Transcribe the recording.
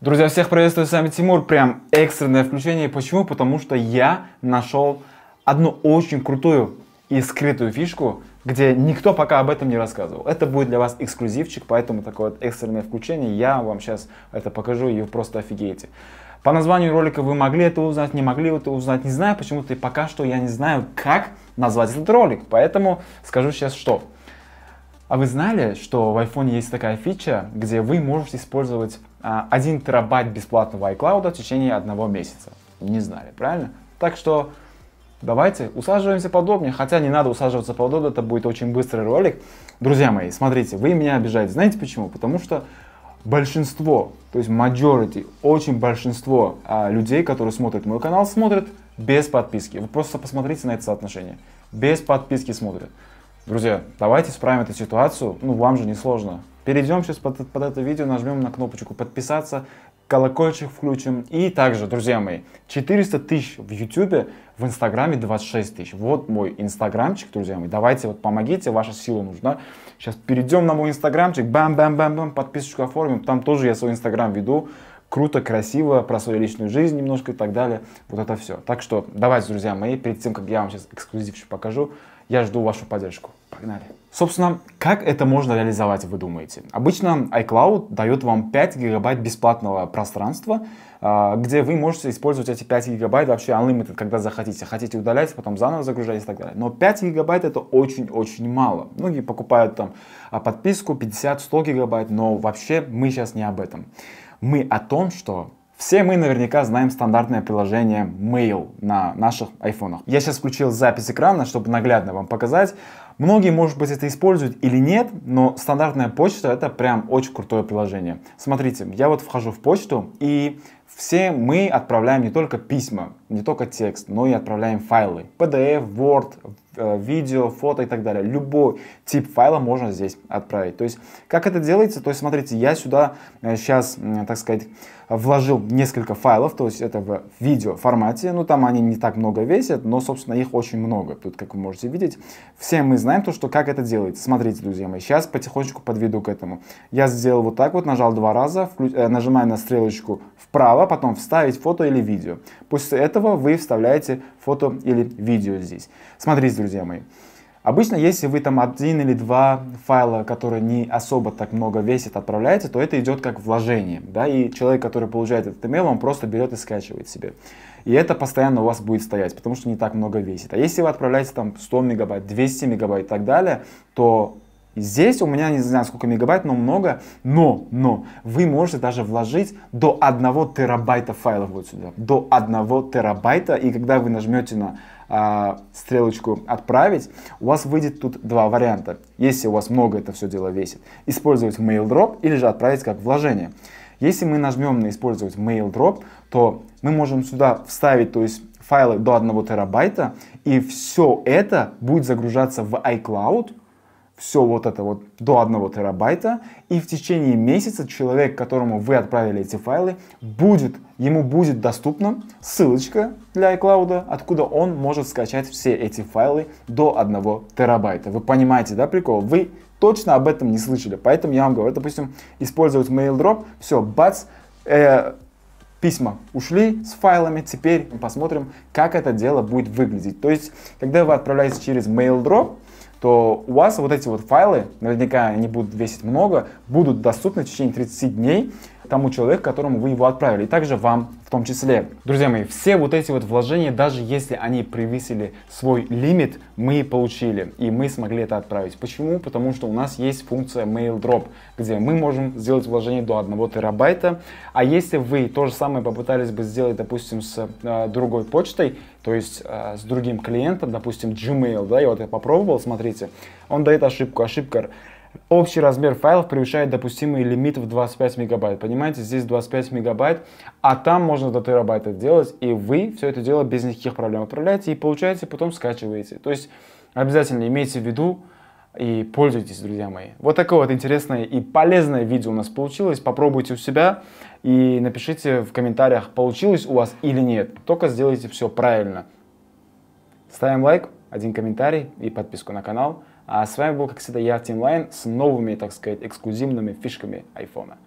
Друзья, всех приветствую, с вами Тимур. Прям экстренное включение. Почему? Потому что я нашел одну очень крутую и скрытую фишку, где никто пока об этом не рассказывал. Это будет для вас эксклюзивчик, поэтому такое вот экстренное включение. Я вам сейчас это покажу, и вы просто офигеете. По названию ролика вы могли это узнать, не могли это узнать, не знаю почему-то, и пока что я не знаю, как назвать этот ролик. Поэтому скажу сейчас что. А вы знали, что в iPhone есть такая фича, где вы можете использовать 1 а, терабайт бесплатного iCloud в течение одного месяца? Не знали, правильно? Так что давайте усаживаемся подобнее, хотя не надо усаживаться подобно, это будет очень быстрый ролик. Друзья мои, смотрите, вы меня обижаете. Знаете почему? Потому что большинство, то есть majority, очень большинство а, людей, которые смотрят мой канал, смотрят без подписки. Вы просто посмотрите на это соотношение. Без подписки смотрят. Друзья, давайте исправим эту ситуацию, ну вам же не сложно. Перейдем сейчас под, под это видео, нажмем на кнопочку подписаться, колокольчик включим. И также, друзья мои, 400 тысяч в YouTube, в Инстаграме 26 тысяч. Вот мой Инстаграмчик, друзья мои. Давайте вот помогите, ваша сила нужна. Сейчас перейдем на мой Инстаграмчик, бам-бам-бам-бам, подписочку оформим. Там тоже я свой Инстаграм веду. Круто, красиво, про свою личную жизнь немножко и так далее. Вот это все. Так что давайте, друзья мои, перед тем, как я вам сейчас эксклюзивчик покажу, я жду вашу поддержку. Погнали. Собственно, как это можно реализовать, вы думаете? Обычно iCloud дает вам 5 гигабайт бесплатного пространства, а, где вы можете использовать эти 5 гигабайт вообще unlimited, когда захотите. Хотите удалять, потом заново загружать и так далее. Но 5 гигабайт это очень-очень мало. Многие покупают там а, подписку 50-100 гигабайт, но вообще мы сейчас не об этом. Мы о том, что все мы наверняка знаем стандартное приложение Mail на наших айфонах. Я сейчас включил запись экрана, чтобы наглядно вам показать. Многие, может быть, это используют или нет, но стандартная почта это прям очень крутое приложение. Смотрите, я вот вхожу в почту и все мы отправляем не только письма, не только текст, но и отправляем файлы. PDF, Word, э, видео, фото и так далее. Любой тип файла можно здесь отправить. То есть, как это делается? То есть, смотрите, я сюда сейчас, э, так сказать, вложил несколько файлов, то есть это в видео формате. Ну, там они не так много весят, но, собственно, их очень много. Тут, как вы можете видеть, все мы знаем, знаем то, что как это делается. Смотрите, друзья мои, сейчас потихонечку подведу к этому. Я сделал вот так вот, нажал два раза, э, нажимая на стрелочку вправо, потом вставить фото или видео. После этого вы вставляете фото или видео здесь. Смотрите, друзья мои. Обычно, если вы там один или два файла, которые не особо так много весят, отправляете, то это идет как вложение, да, и человек, который получает этот email, он просто берет и скачивает себе. И это постоянно у вас будет стоять, потому что не так много весит. А если вы отправляете там 100 мегабайт, 200 мегабайт и так далее, то Здесь у меня не знаю сколько мегабайт, но много, но, но вы можете даже вложить до 1 терабайта файлов вот сюда, до 1 терабайта, и когда вы нажмете на а, стрелочку «Отправить», у вас выйдет тут два варианта, если у вас много это все дело весит, использовать MailDrop или же отправить как вложение. Если мы нажмем на использовать mail drop, то мы можем сюда вставить, то есть файлы до 1 терабайта, и все это будет загружаться в iCloud, все вот это вот до 1 терабайта, и в течение месяца человек, которому вы отправили эти файлы, будет, ему будет доступна ссылочка для iCloud, откуда он может скачать все эти файлы до 1 терабайта. Вы понимаете, да, прикол? Вы точно об этом не слышали, поэтому я вам говорю, допустим, использовать MailDrop, все, бац, э, письма ушли с файлами, теперь посмотрим, как это дело будет выглядеть. То есть, когда вы отправляете через MailDrop, то у вас вот эти вот файлы, наверняка они будут весить много, будут доступны в течение 30 дней, тому человеку, которому вы его отправили, и также вам в том числе. Друзья мои, все вот эти вот вложения, даже если они превысили свой лимит, мы получили, и мы смогли это отправить. Почему? Потому что у нас есть функция Mail Drop, где мы можем сделать вложение до 1 терабайта, а если вы то же самое попытались бы сделать, допустим, с э, другой почтой, то есть э, с другим клиентом, допустим, Gmail, да, я вот я попробовал, смотрите, он дает ошибку, ошибка Общий размер файлов превышает допустимый лимит в 25 мегабайт. Понимаете, здесь 25 мегабайт, а там можно до терабайта делать, и вы все это дело без никаких проблем отправляете и получаете, потом скачиваете. То есть обязательно имейте в виду, и пользуйтесь, друзья мои. Вот такое вот интересное и полезное видео у нас получилось. Попробуйте у себя и напишите в комментариях, получилось у вас или нет. Только сделайте все правильно. Ставим лайк, один комментарий и подписку на канал. А с вами был, как всегда, я, Тим Лайн с новыми, так сказать, эксклюзивными фишками айфона.